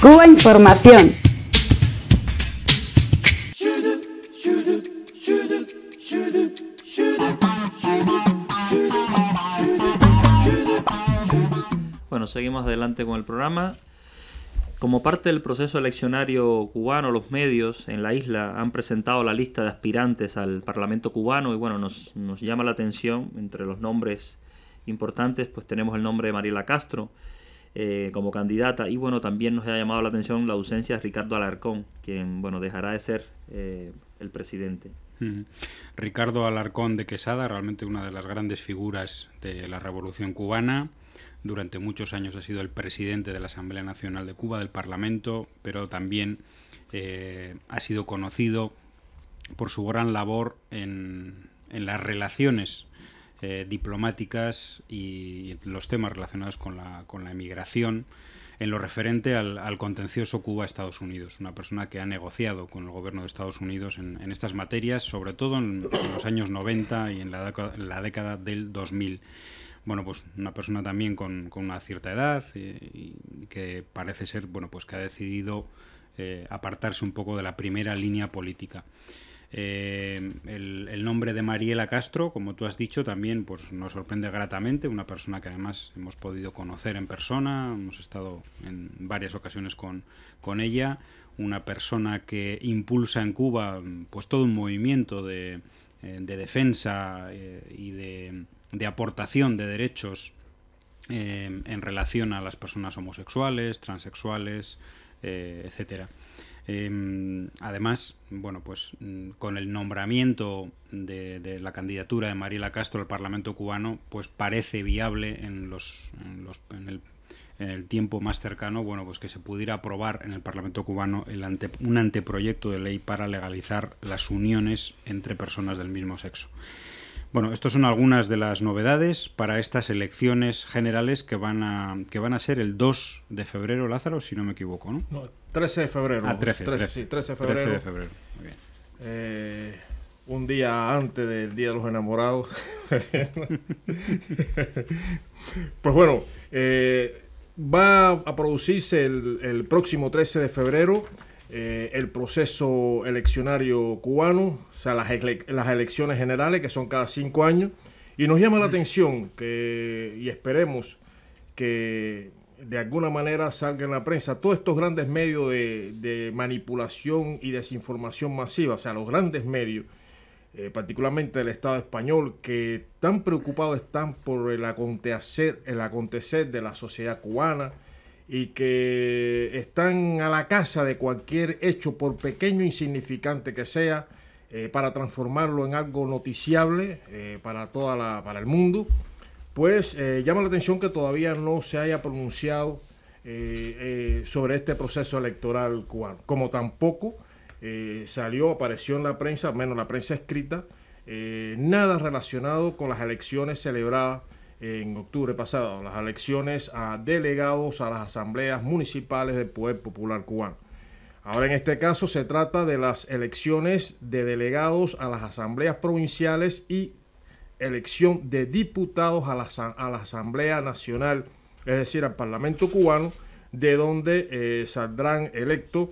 Cuba Información. Bueno, seguimos adelante con el programa. Como parte del proceso eleccionario cubano, los medios en la isla han presentado la lista de aspirantes al Parlamento cubano y bueno, nos, llama la atención entre los nombres importantes, pues tenemos el nombre de Mariela Castro, eh, como candidata. Y bueno, también nos ha llamado la atención la ausencia de Ricardo Alarcón, quien bueno dejará de ser eh, el presidente. Ricardo Alarcón de Quesada, realmente una de las grandes figuras de la Revolución cubana. Durante muchos años ha sido el presidente de la Asamblea Nacional de Cuba, del Parlamento, pero también eh, ha sido conocido por su gran labor en, en las relaciones eh, diplomáticas y los temas relacionados con la, con la emigración en lo referente al, contencioso Cuba-Estados Unidos, una persona que ha negociado con el gobierno de Estados Unidos en, estas materias, sobre todo en, los años 90 y en la, la, década del 2000. Bueno, pues una persona también con, una cierta edad y, que parece ser, bueno, pues que ha decidido eh, apartarse un poco de la primera línea política. Eh, el, nombre de Mariela Castro, como tú has dicho, también pues, nos sorprende gratamente, una persona que además hemos podido conocer en persona, hemos estado en varias ocasiones con, ella, una persona que impulsa en Cuba pues, todo un movimiento de, eh, defensa eh, y de, de, aportación de derechos en relación a las personas homosexuales, transexuales, etcétera. Em, además, bueno, pues mm, con el nombramiento de, la candidatura de Mariela Castro al Parlamento cubano, pues parece viable en los, en el, tiempo más cercano, bueno, pues que se pudiera aprobar en el Parlamento cubano el ante, un anteproyecto de ley para legalizar las uniones entre personas del mismo sexo. Bueno, estas son algunas de las novedades para estas elecciones generales que van a, que van a ser el 2 de febrero, Lázaro, si no me equivoco, ¿no? 13 de febrero. Ah, 13, sí, 13 de febrero. 13 de febrero, muy bien. Eh, un día antes del Día de los Enamorados. pues bueno, eh, va a producirse el, el próximo 13 de febrero eh, el proceso eleccionario cubano, o sea, las, elecciones generales que son cada cinco años. Y nos llama la atención que, y esperemos que de alguna manera salga en la prensa todos estos grandes medios de, manipulación y desinformación masiva, o sea, los grandes medios, eh, particularmente del Estado español, que tan preocupados están por el el acontecer de la sociedad cubana, y que están a la casa de cualquier hecho, por pequeño e insignificante que sea, eh, para transformarlo en algo noticiable eh, para, toda la, para el mundo, pues eh, llama la atención que todavía no se haya pronunciado sobre este proceso electoral cubano, como tampoco salió, apareció en la prensa, menos la prensa escrita, nada relacionado con las elecciones celebradas en octubre pasado, las elecciones a delegados a las asambleas municipales del Poder Popular Cubano. Ahora en este caso se trata de las elecciones de delegados a las asambleas provinciales y elección de diputados a la, a la Asamblea Nacional, es decir, al Parlamento cubano, de donde eh, saldrán electos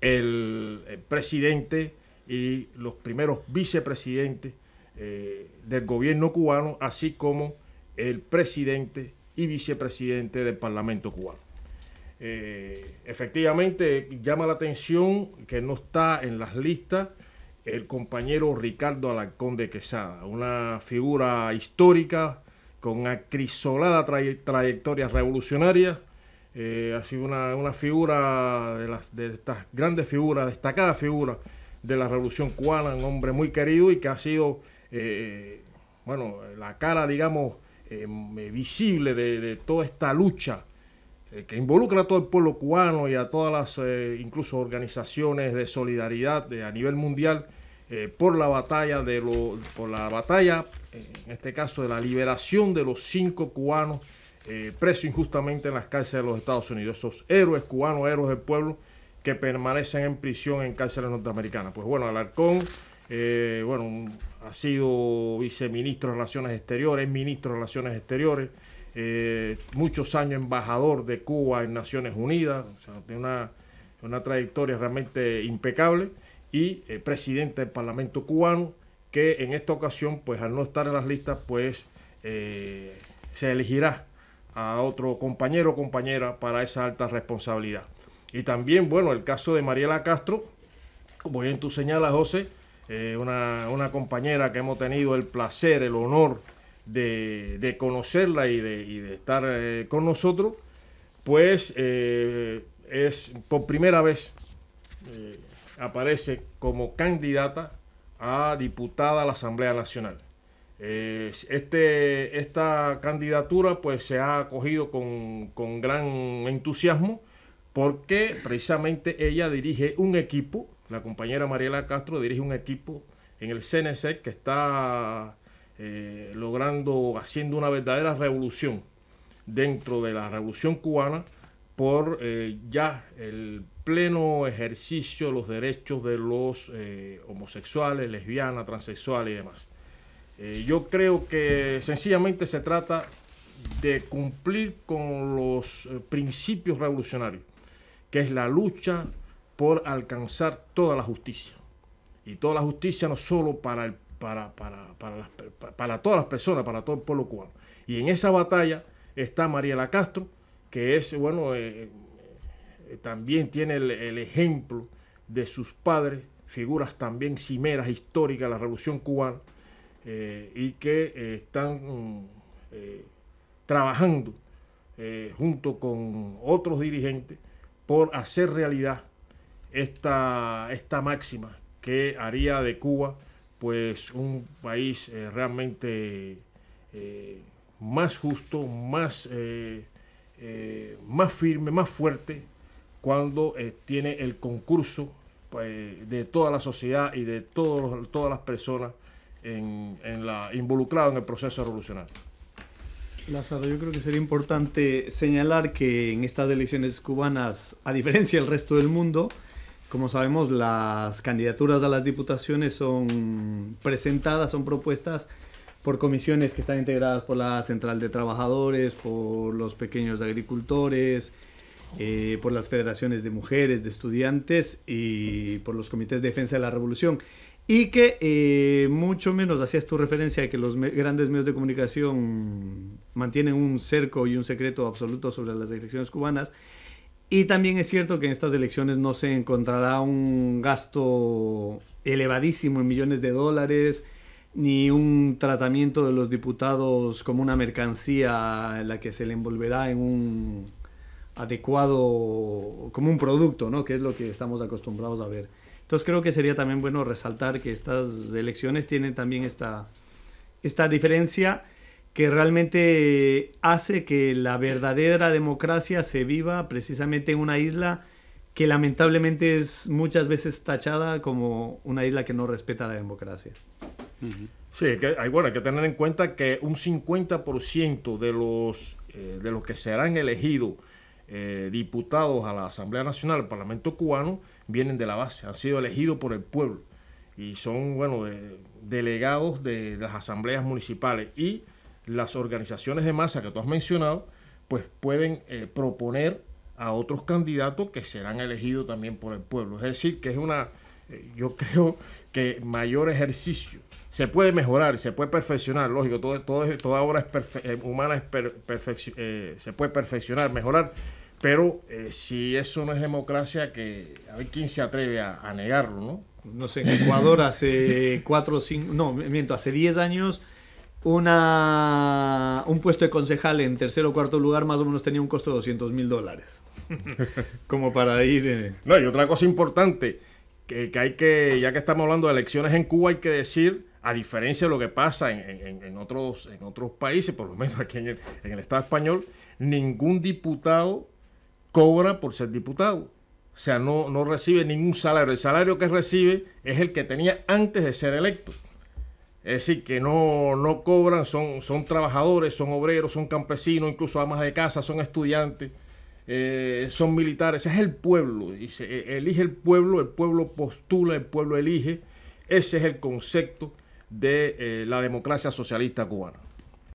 el, eh, presidente y los primeros vicepresidentes eh, del gobierno cubano, así como el presidente y vicepresidente del Parlamento cubano. Eh, efectivamente, llama la atención que no está en las listas el compañero Ricardo Alarcón de Quesada, una figura histórica con acrisolada trayectoria revolucionaria, eh, ha sido una, figura de, las, de estas grandes figuras, ...destacada figura de la revolución cubana, un hombre muy querido y que ha sido, eh, bueno, la cara, digamos, Em, eh, visible de, toda esta lucha eh, que involucra a todo el pueblo cubano y a todas las eh, incluso organizaciones de solidaridad de, a nivel mundial por la batalla de por la batalla en este caso de la liberación de los cinco cubanos presos injustamente en las cárceles de los Estados Unidos esos héroes cubanos héroes del pueblo que permanecen en prisión en cárceles norteamericanas pues bueno Alarcón eh, bueno, ha sido viceministro de Relaciones Exteriores, ministro de Relaciones Exteriores, eh, muchos años embajador de Cuba en Naciones Unidas, tiene una, trayectoria realmente impecable, y eh, presidente del Parlamento cubano, que en esta ocasión, pues al no estar en las listas, pues se elegirá a otro compañero o compañera para esa alta responsabilidad. Y también, bueno, el caso de Mariela Castro, como bien tú señalas, José, eh, una, compañera que hemos tenido el placer, el honor de, conocerla y de, estar eh, con nosotros, pues eh, es por primera vez aparece como candidata a diputada a la Asamblea Nacional. Este, esta candidatura pues se ha acogido con, con gran entusiasmo porque precisamente ella dirige un equipo la compañera Mariela Castro dirige un equipo en el CNC que está eh, logrando, haciendo una verdadera revolución dentro de la revolución cubana por eh, ya el pleno ejercicio de los derechos de los eh, homosexuales, lesbianas, transexuales y demás. yo creo que sencillamente se trata de cumplir con los principios revolucionarios, que es la lucha por alcanzar toda la justicia. Y toda la justicia no solo para, el, para, para, todas las personas, para todo el pueblo cubano. Y en esa batalla está Mariela Castro, que es, bueno, eh, eh, también tiene el, ejemplo de sus padres, figuras también cimeras históricas de la Revolución cubana, eh, y que están trabajando junto con otros dirigentes por hacer realidad esta, esta máxima que haría de Cuba pues un país eh, realmente eh, más justo, más, eh, más firme, más fuerte cuando tiene el concurso pues, de toda la sociedad y de todos, todas las personas involucradas en el proceso revolucionario. Lázaro, yo creo que sería importante señalar que en estas elecciones cubanas, a diferencia del resto del mundo, como sabemos, las candidaturas a las diputaciones son presentadas, son propuestas por comisiones que están integradas por la Central de Trabajadores, por los pequeños agricultores, eh, por las federaciones de mujeres, de estudiantes y por los comités de defensa de la revolución. Y que eh, mucho menos hacías tu referencia a que los grandes medios de comunicación mantienen un cerco y un secreto absoluto sobre las elecciones cubanas y también es cierto que en estas elecciones no se encontrará un gasto elevadísimo en millones de dólares, ni un tratamiento de los diputados como una mercancía en la que se le envolverá en un adecuado, como un producto, ¿no? que es lo que estamos acostumbrados a ver. Entonces creo que sería también bueno resaltar que estas elecciones tienen también esta, esta diferencia que realmente hace que la verdadera democracia se viva precisamente en una isla que lamentablemente es muchas veces tachada como una isla que no respeta la democracia. Sí, que hay, bueno, hay que tener en cuenta que un 50% de los, eh, de los que serán elegidos eh, diputados a la Asamblea Nacional, del Parlamento cubano, vienen de la base, han sido elegidos por el pueblo y son, bueno, delegados de, de las asambleas municipales. Y las organizaciones de masa que tú has mencionado, pues pueden eh, proponer a otros candidatos que serán elegidos también por el pueblo. Es decir, que es una, eh, yo creo que mayor ejercicio. Se puede mejorar, se puede perfeccionar, lógico, todo, todo toda obra es eh, humana se puede perfeccionar, mejorar, pero si eso no es democracia, que a ver quién se atreve a, negarlo, ¿no? No sé, en Ecuador hace cuatro, cinco, no, miento, hace diez años una, un puesto de concejal en tercer o cuarto lugar más o menos tenía un costo de 200 mil dólares. Como para ir... Eh. No, y otra cosa importante, que, hay que, ya que estamos hablando de elecciones en Cuba, hay que decir, a diferencia de lo que pasa en, en, en otros, en otros países, por lo menos aquí en el, en el Estado español, ningún diputado cobra por ser diputado. O sea, no, no recibe ningún salario. El salario que recibe es el que tenía antes de ser electo. Es decir, que no, cobran, son, son trabajadores, son obreros, son campesinos, incluso amas de casa, son estudiantes, eh, son militares. Ese es el pueblo. Y e, elige el pueblo, el pueblo postula, el pueblo elige. Ese es el concepto de eh, la democracia socialista cubana.